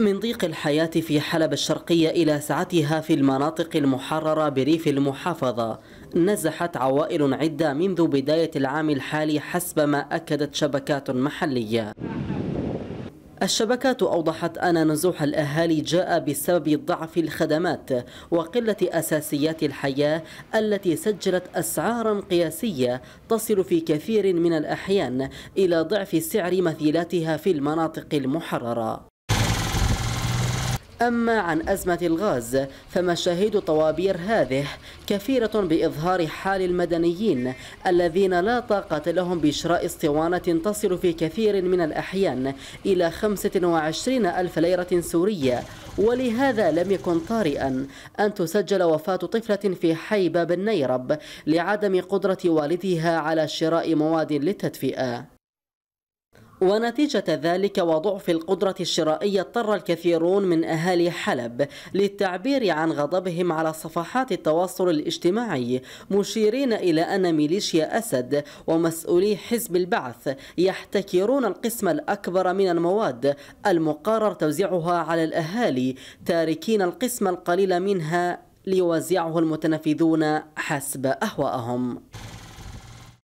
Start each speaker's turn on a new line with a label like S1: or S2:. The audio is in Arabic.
S1: من ضيق الحياة في حلب الشرقية إلى سعتها في المناطق المحررة بريف المحافظة نزحت عوائل عدة منذ بداية العام الحالي حسب ما أكدت شبكات محلية الشبكات أوضحت أن نزوح الأهالي جاء بسبب ضعف الخدمات وقلة أساسيات الحياة التي سجلت أسعارا قياسية تصل في كثير من الأحيان إلى ضعف سعر مثيلاتها في المناطق المحررة أما عن أزمة الغاز فمشاهد طوابير هذه كثيرة بإظهار حال المدنيين الذين لا طاقة لهم بشراء اسطوانة تصل في كثير من الأحيان إلى 25 ألف ليرة سورية ولهذا لم يكن طارئا أن تسجل وفاة طفلة في حي باب النيرب لعدم قدرة والدها على شراء مواد للتدفئة ونتيجة ذلك وضعف القدرة الشرائية اضطر الكثيرون من أهالي حلب للتعبير عن غضبهم على صفحات التواصل الاجتماعي مشيرين إلى أن ميليشيا أسد ومسؤولي حزب البعث يحتكرون القسم الأكبر من المواد المقرر توزيعها على الأهالي تاركين القسم القليل منها ليوزعه المتنفذون حسب أهواءهم